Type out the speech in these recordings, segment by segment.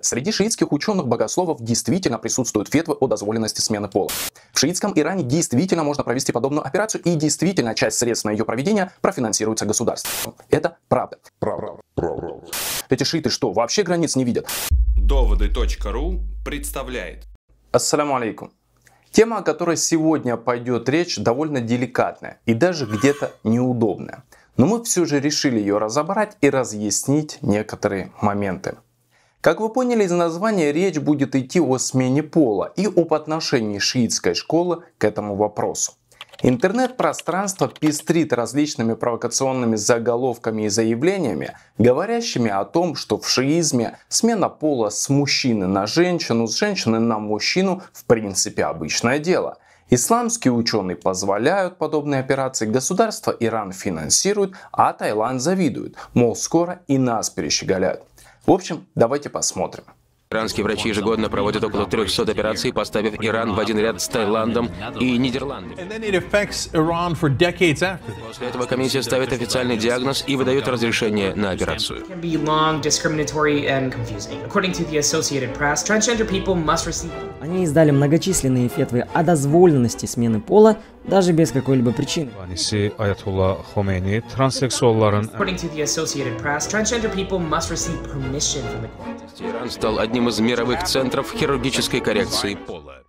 Среди шиитских ученых-богословов действительно присутствуют фетвы о дозволенности смены пола. В шиитском Иране действительно можно провести подобную операцию, и действительно часть средств на ее проведение профинансируется государством. Это правда. Правда. правда. Эти шииты что, вообще границ не видят? Доводы.ру представляет. Ассаламу алейкум. Тема, о которой сегодня пойдет речь, довольно деликатная и даже где-то неудобная. Но мы все же решили ее разобрать и разъяснить некоторые моменты. Как вы поняли из названия, речь будет идти о смене пола и об отношении шиитской школы к этому вопросу. Интернет-пространство пестрит различными провокационными заголовками и заявлениями, говорящими о том, что в шиизме смена пола с мужчины на женщину, с женщины на мужчину в принципе обычное дело – Исламские ученые позволяют подобные операции, государство Иран финансирует, а Таиланд завидует, мол, скоро и нас перещеголяют. В общем, давайте посмотрим. Иранские врачи ежегодно проводят около 300 операций, поставив Иран в один ряд с Таиландом и Нидерландами. После этого комиссия ставит официальный диагноз и выдает разрешение на операцию. Они издали многочисленные фетвы о дозволенности смены пола даже без какой-либо причины. Иран стал одним одним из мировых центров хирургической коррекции пола.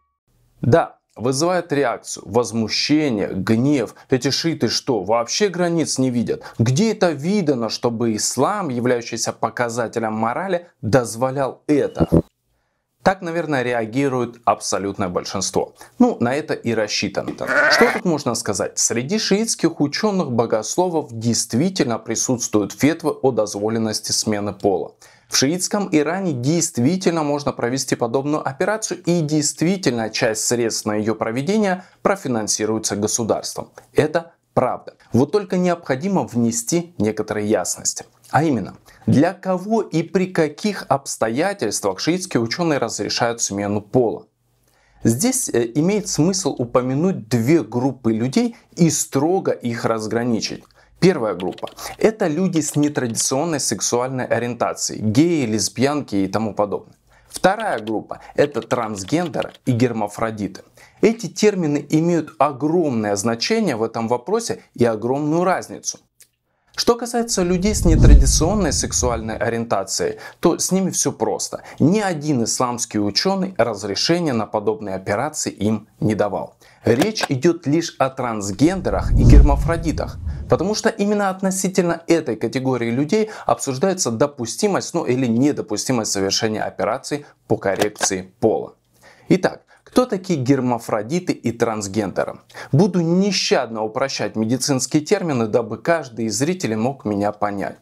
Да, вызывает реакцию, возмущение, гнев. Эти шииты что, вообще границ не видят? Где это видано, чтобы ислам, являющийся показателем морали, дозволял это? Так, наверное, реагирует абсолютное большинство. Ну, на это и рассчитано. Что тут можно сказать? Среди шиитских ученых-богословов действительно присутствуют фетвы о дозволенности смены пола. В шиитском Иране действительно можно провести подобную операцию и действительно часть средств на ее проведение профинансируется государством. Это правда. Вот только необходимо внести некоторые ясности. А именно, для кого и при каких обстоятельствах шиитские ученые разрешают смену пола? Здесь э, имеет смысл упомянуть две группы людей и строго их разграничить. Первая группа – это люди с нетрадиционной сексуальной ориентацией, геи, лесбиянки и тому подобное. Вторая группа – это трансгендеры и гермафродиты. Эти термины имеют огромное значение в этом вопросе и огромную разницу. Что касается людей с нетрадиционной сексуальной ориентацией, то с ними все просто. Ни один исламский ученый разрешения на подобные операции им не давал. Речь идет лишь о трансгендерах и гермафродитах, потому что именно относительно этой категории людей обсуждается допустимость, ну или недопустимость совершения операций по коррекции пола. Итак, кто такие гермафродиты и трансгендеры? Буду нещадно упрощать медицинские термины, дабы каждый из зрителей мог меня понять.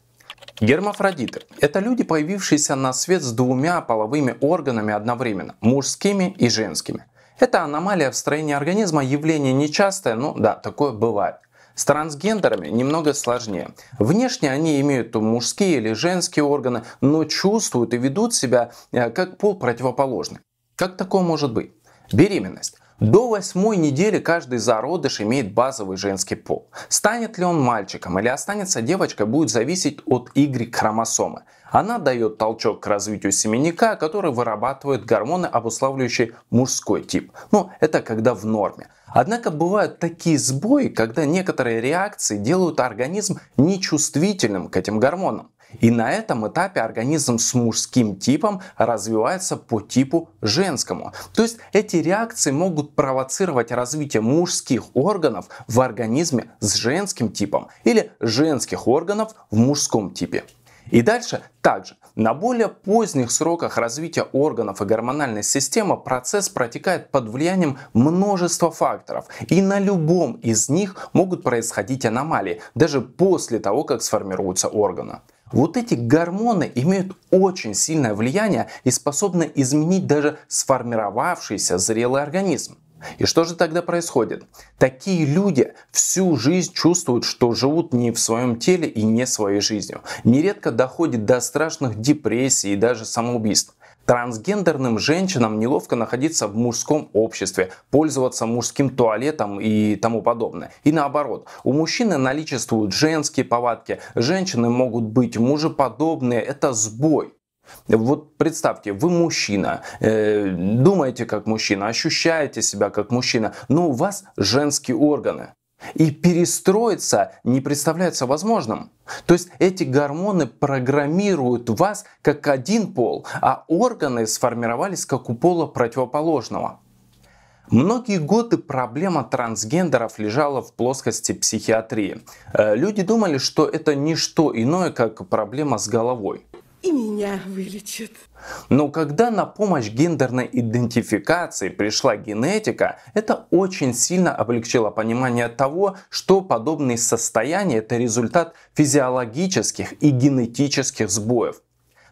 Гермафродиты – это люди, появившиеся на свет с двумя половыми органами одновременно – мужскими и женскими – это аномалия в строении организма, явление нечастое, ну да, такое бывает. С трансгендерами немного сложнее. Внешне они имеют мужские или женские органы, но чувствуют и ведут себя э, как пол противоположный. Как такое может быть? Беременность. До восьмой недели каждый зародыш имеет базовый женский пол. Станет ли он мальчиком или останется девочкой, будет зависеть от Y-хромосомы. Она дает толчок к развитию семенника, который вырабатывает гормоны, обуславливающие мужской тип. Но ну, это когда в норме. Однако бывают такие сбои, когда некоторые реакции делают организм нечувствительным к этим гормонам. И на этом этапе организм с мужским типом развивается по типу женскому. То есть эти реакции могут провоцировать развитие мужских органов в организме с женским типом или женских органов в мужском типе. И дальше также на более поздних сроках развития органов и гормональной системы процесс протекает под влиянием множества факторов, и на любом из них могут происходить аномалии, даже после того, как сформируются органы. Вот эти гормоны имеют очень сильное влияние и способны изменить даже сформировавшийся зрелый организм. И что же тогда происходит? Такие люди всю жизнь чувствуют, что живут не в своем теле и не своей жизнью. Нередко доходит до страшных депрессий и даже самоубийств. Трансгендерным женщинам неловко находиться в мужском обществе, пользоваться мужским туалетом и тому подобное. И наоборот, у мужчины наличествуют женские повадки, женщины могут быть мужеподобные, это сбой. Вот представьте, вы мужчина, э, думаете как мужчина, ощущаете себя как мужчина, но у вас женские органы. И перестроиться не представляется возможным. То есть эти гормоны программируют вас как один пол, а органы сформировались как у пола противоположного. Многие годы проблема трансгендеров лежала в плоскости психиатрии. Э, люди думали, что это не что иное, как проблема с головой и меня вылечит. Но когда на помощь гендерной идентификации пришла генетика, это очень сильно облегчило понимание того, что подобные состояния – это результат физиологических и генетических сбоев.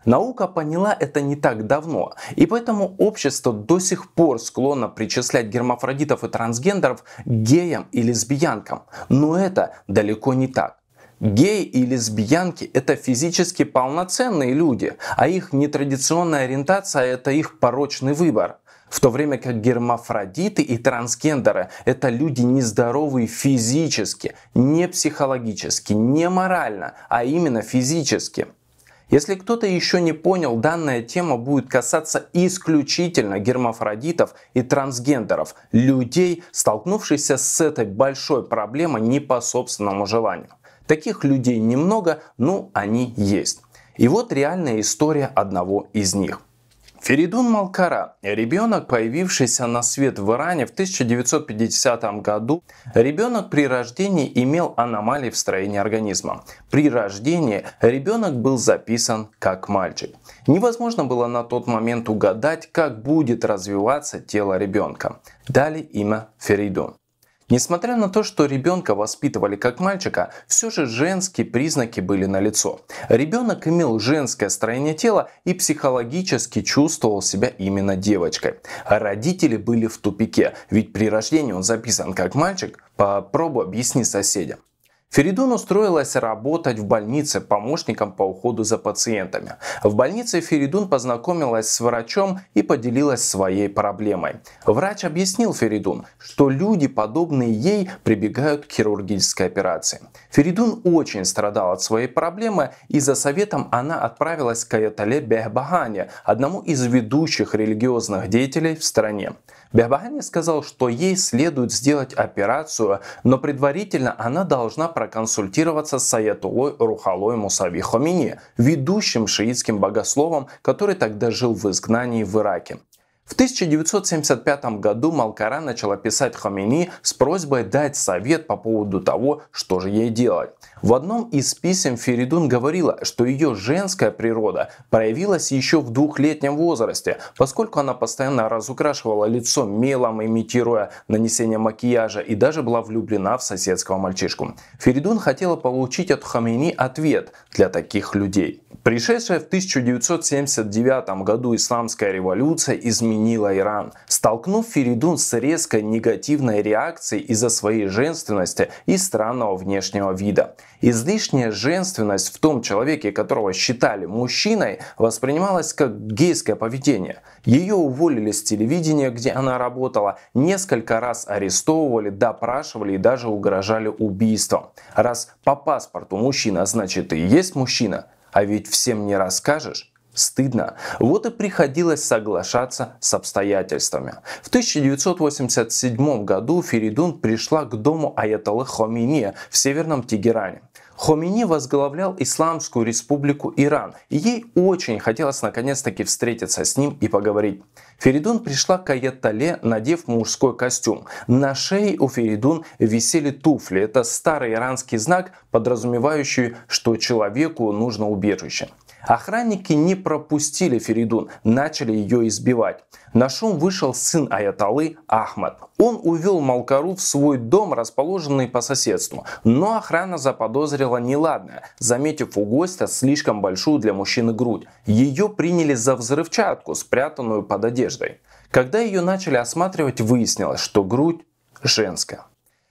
Наука поняла это не так давно, и поэтому общество до сих пор склонно причислять гермафродитов и трансгендеров к геям и лесбиянкам. Но это далеко не так. Геи и лесбиянки – это физически полноценные люди, а их нетрадиционная ориентация – это их порочный выбор. В то время как гермафродиты и трансгендеры – это люди нездоровые физически, не психологически, не морально, а именно физически. Если кто-то еще не понял, данная тема будет касаться исключительно гермафродитов и трансгендеров, людей, столкнувшихся с этой большой проблемой не по собственному желанию. Таких людей немного, но они есть. И вот реальная история одного из них. Феридун Малкара – ребенок, появившийся на свет в Иране в 1950 году. Ребенок при рождении имел аномалии в строении организма. При рождении ребенок был записан как мальчик. Невозможно было на тот момент угадать, как будет развиваться тело ребенка. Дали имя Феридун. Несмотря на то, что ребенка воспитывали как мальчика, все же женские признаки были налицо. Ребенок имел женское строение тела и психологически чувствовал себя именно девочкой. Родители были в тупике, ведь при рождении он записан как мальчик, попробуй объясни соседям. Феридун устроилась работать в больнице помощником по уходу за пациентами. В больнице Феридун познакомилась с врачом и поделилась своей проблемой. Врач объяснил Феридун, что люди, подобные ей, прибегают к хирургической операции. Феридун очень страдал от своей проблемы и за советом она отправилась к Аятоле Бехбахане, одному из ведущих религиозных деятелей в стране. Бехбахане сказал, что ей следует сделать операцию, но предварительно она должна пройти проконсультироваться с Аятулой Рухалой Мусави Хомини, ведущим шиитским богословом, который тогда жил в изгнании в Ираке. В 1975 году Малкара начала писать Хомини с просьбой дать совет по поводу того, что же ей делать. В одном из писем Феридун говорила, что ее женская природа проявилась еще в двухлетнем возрасте, поскольку она постоянно разукрашивала лицо мелом, имитируя нанесение макияжа и даже была влюблена в соседского мальчишку. Феридун хотела получить от Хомини ответ для таких людей. Пришедшая в 1979 году исламская революция изменила Иран, столкнув Феридун с резкой негативной реакцией из-за своей женственности и странного внешнего вида. Излишняя женственность в том человеке, которого считали мужчиной, воспринималась как гейское поведение. Ее уволили с телевидения, где она работала, несколько раз арестовывали, допрашивали и даже угрожали убийством. Раз по паспорту мужчина, значит и есть мужчина – а ведь всем не расскажешь. Стыдно. Вот и приходилось соглашаться с обстоятельствами. В 1987 году Феридун пришла к дому Аятолы Хомини в северном Тегеране. Хомини возглавлял Исламскую республику Иран, и ей очень хотелось наконец-таки встретиться с ним и поговорить. Феридун пришла к Аятоле, надев мужской костюм. На шее у Феридун висели туфли. Это старый иранский знак, подразумевающий, что человеку нужно убежище. Охранники не пропустили Феридун, начали ее избивать. На шум вышел сын Аяталы Ахмад. Он увел Малкару в свой дом, расположенный по соседству. Но охрана заподозрила неладное, заметив у гостя слишком большую для мужчины грудь. Ее приняли за взрывчатку, спрятанную под одеждой. Когда ее начали осматривать, выяснилось, что грудь женская.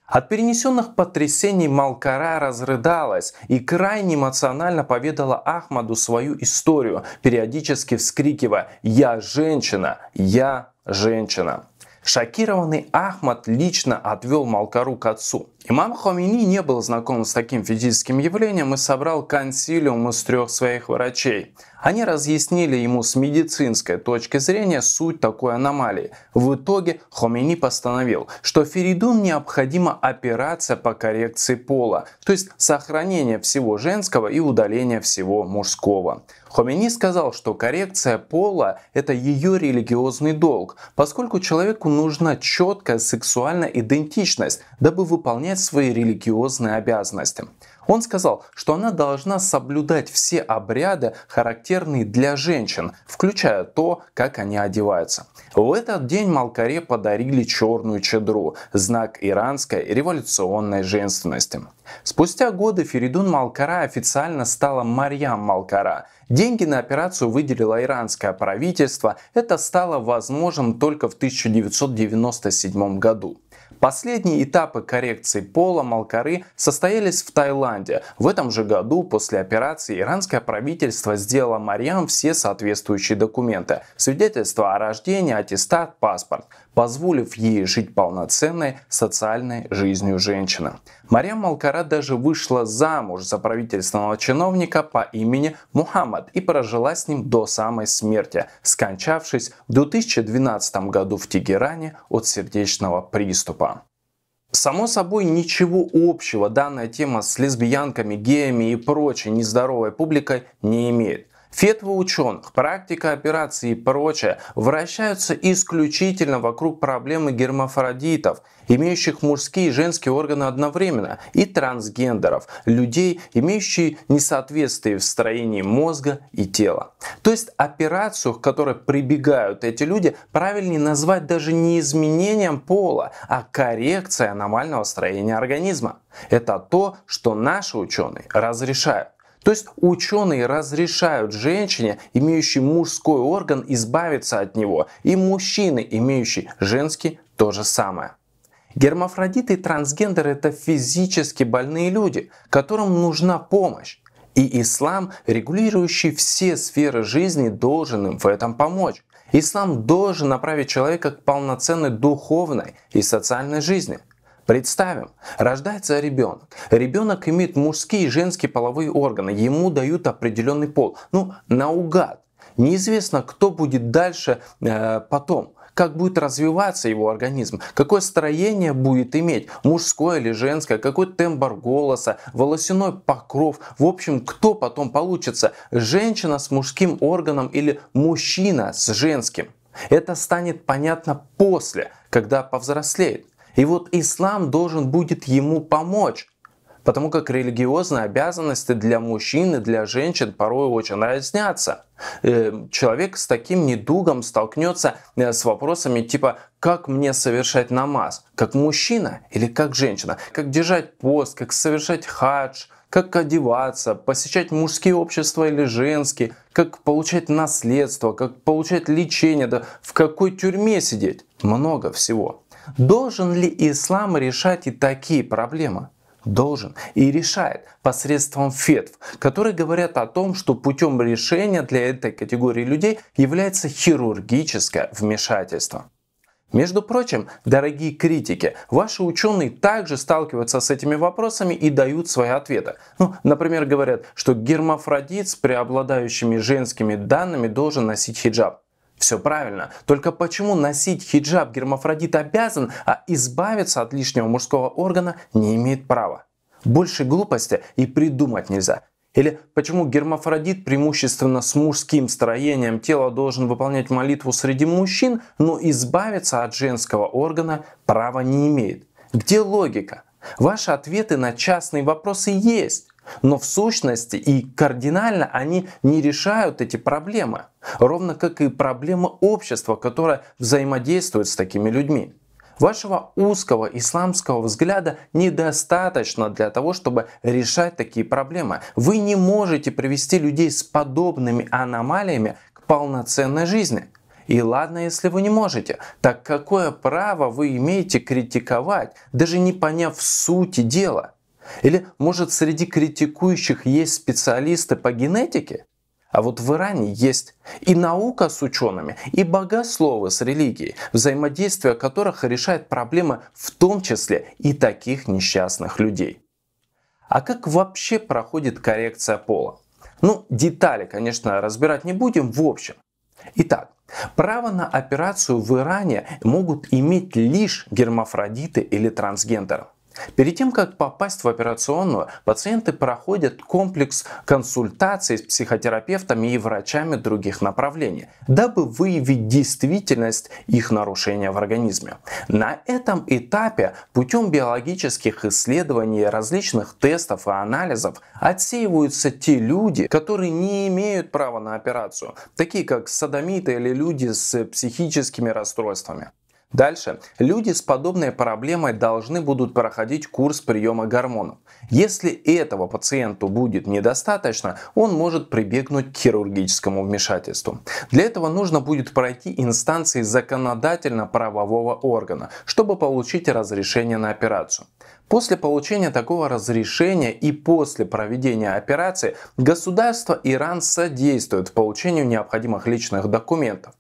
От перенесенных потрясений Малкара разрыдалась и крайне эмоционально поведала Ахмаду свою историю, периодически вскрикивая «Я женщина! Я женщина!». Шокированный Ахмад лично отвел Малкару к отцу. Имам Хомини не был знаком с таким физическим явлением и собрал консилиум из трех своих врачей. Они разъяснили ему с медицинской точки зрения суть такой аномалии. В итоге Хомини постановил, что Феридун необходима операция по коррекции пола, то есть сохранение всего женского и удаление всего мужского. Хомини сказал, что коррекция пола – это ее религиозный долг, поскольку человеку нужна четкая сексуальная идентичность, дабы выполнять выполнять свои религиозные обязанности. Он сказал, что она должна соблюдать все обряды, характерные для женщин, включая то, как они одеваются. В этот день Малкаре подарили черную чедру, знак иранской революционной женственности. Спустя годы Феридун Малкара официально стала Марьям Малкара. Деньги на операцию выделило иранское правительство. Это стало возможным только в 1997 году. Последние этапы коррекции пола Малкары состоялись в Таиланде. В этом же году после операции иранское правительство сделало Марьям все соответствующие документы. Свидетельство о рождении, аттестат, паспорт позволив ей жить полноценной социальной жизнью женщины. Марьям Малкара даже вышла замуж за правительственного чиновника по имени Мухаммад и прожила с ним до самой смерти, скончавшись в 2012 году в Тегеране от сердечного приступа. Само собой, ничего общего данная тема с лесбиянками, геями и прочей нездоровой публикой не имеет. Фетвы ученых, практика операций и прочее вращаются исключительно вокруг проблемы гермафродитов, имеющих мужские и женские органы одновременно, и трансгендеров, людей, имеющих несоответствие в строении мозга и тела. То есть операцию, к которой прибегают эти люди, правильнее назвать даже не изменением пола, а коррекцией аномального строения организма. Это то, что наши ученые разрешают. То есть ученые разрешают женщине, имеющей мужской орган, избавиться от него, и мужчины, имеющие женский, то же самое. Гермафродиты и трансгендеры – это физически больные люди, которым нужна помощь. И ислам, регулирующий все сферы жизни, должен им в этом помочь. Ислам должен направить человека к полноценной духовной и социальной жизни – Представим, рождается ребенок. Ребенок имеет мужские и женские половые органы. Ему дают определенный пол. Ну, наугад. Неизвестно, кто будет дальше э, потом как будет развиваться его организм, какое строение будет иметь, мужское или женское, какой тембр голоса, волосяной покров. В общем, кто потом получится, женщина с мужским органом или мужчина с женским. Это станет понятно после, когда повзрослеет. И вот ислам должен будет ему помочь. Потому как религиозные обязанности для мужчин и для женщин порой очень разнятся. Э, человек с таким недугом столкнется э, с вопросами типа «как мне совершать намаз? Как мужчина или как женщина? Как держать пост? Как совершать хадж?» как одеваться, посещать мужские общества или женские, как получать наследство, как получать лечение, да в какой тюрьме сидеть. Много всего. Должен ли ислам решать и такие проблемы? Должен и решает посредством фетв, которые говорят о том, что путем решения для этой категории людей является хирургическое вмешательство. Между прочим, дорогие критики, ваши ученые также сталкиваются с этими вопросами и дают свои ответы. Ну, например, говорят, что гермафродит с преобладающими женскими данными должен носить хиджаб. Все правильно. Только почему носить хиджаб гермафродит обязан, а избавиться от лишнего мужского органа не имеет права? Больше глупости и придумать нельзя. Или почему гермафродит преимущественно с мужским строением тела должен выполнять молитву среди мужчин, но избавиться от женского органа права не имеет? Где логика? Ваши ответы на частные вопросы есть. Но в сущности и кардинально они не решают эти проблемы, ровно как и проблемы общества, которое взаимодействует с такими людьми. Вашего узкого исламского взгляда недостаточно для того, чтобы решать такие проблемы. Вы не можете привести людей с подобными аномалиями к полноценной жизни. И ладно, если вы не можете, так какое право вы имеете критиковать, даже не поняв сути дела? Или, может, среди критикующих есть специалисты по генетике? А вот в Иране есть и наука с учеными, и богословы с религией, взаимодействие которых решает проблемы в том числе и таких несчастных людей. А как вообще проходит коррекция пола? Ну, детали, конечно, разбирать не будем в общем. Итак, право на операцию в Иране могут иметь лишь гермафродиты или трансгендеры. Перед тем, как попасть в операционную, пациенты проходят комплекс консультаций с психотерапевтами и врачами других направлений, дабы выявить действительность их нарушения в организме. На этом этапе путем биологических исследований, различных тестов и анализов отсеиваются те люди, которые не имеют права на операцию, такие как садомиты или люди с психическими расстройствами. Дальше. Люди с подобной проблемой должны будут проходить курс приема гормонов. Если этого пациенту будет недостаточно, он может прибегнуть к хирургическому вмешательству. Для этого нужно будет пройти инстанции законодательно-правового органа, чтобы получить разрешение на операцию. После получения такого разрешения и после проведения операции государство Иран содействует в получению необходимых личных документов.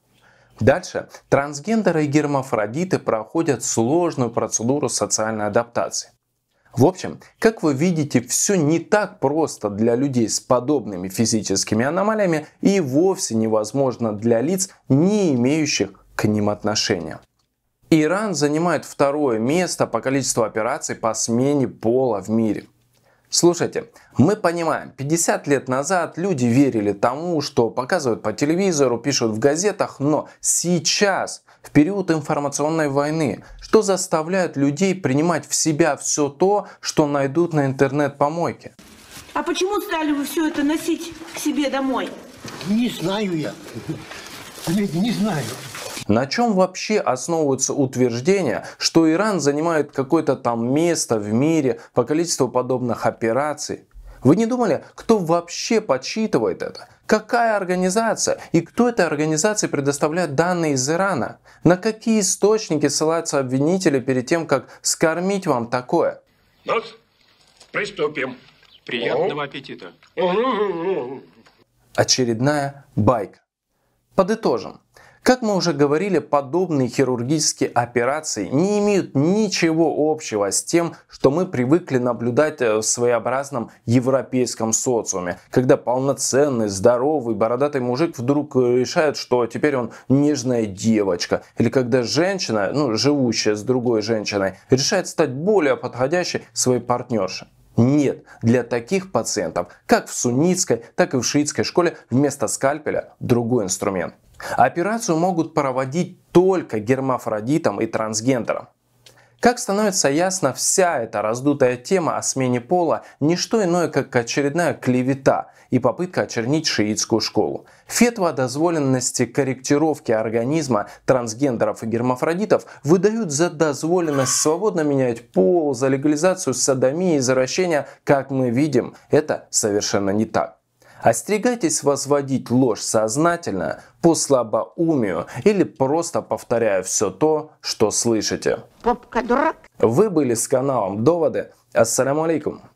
Дальше. Трансгендеры и гермафродиты проходят сложную процедуру социальной адаптации. В общем, как вы видите, все не так просто для людей с подобными физическими аномалиями и вовсе невозможно для лиц, не имеющих к ним отношения. Иран занимает второе место по количеству операций по смене пола в мире. Слушайте, мы понимаем, 50 лет назад люди верили тому, что показывают по телевизору, пишут в газетах, но сейчас, в период информационной войны, что заставляет людей принимать в себя все то, что найдут на интернет-помойке? А почему стали вы все это носить к себе домой? Не знаю я. Не знаю. На чем вообще основываются утверждения, что Иран занимает какое-то там место в мире по количеству подобных операций? Вы не думали, кто вообще подсчитывает это? Какая организация и кто этой организации предоставляет данные из Ирана? На какие источники ссылаются обвинители перед тем, как скормить вам такое? Ну, приступим. Приятного О. аппетита. Очередная байка. Подытожим. Как мы уже говорили, подобные хирургические операции не имеют ничего общего с тем, что мы привыкли наблюдать э, в своеобразном европейском социуме, когда полноценный, здоровый, бородатый мужик вдруг э, решает, что теперь он нежная девочка, или когда женщина, ну, живущая с другой женщиной, решает стать более подходящей своей партнерше. Нет, для таких пациентов, как в суннитской, так и в шиитской школе, вместо скальпеля другой инструмент Операцию могут проводить только гермафродитам и трансгендерам. Как становится ясно, вся эта раздутая тема о смене пола – не что иное, как очередная клевета и попытка очернить шиитскую школу. Фетва о дозволенности корректировки организма трансгендеров и гермафродитов выдают за дозволенность свободно менять пол, за легализацию садомии и извращения. Как мы видим, это совершенно не так. Остерегайтесь возводить ложь сознательно, по слабоумию или просто повторяя все то, что слышите. Попка дурак. Вы были с каналом Доводы. Ассаламу алейкум.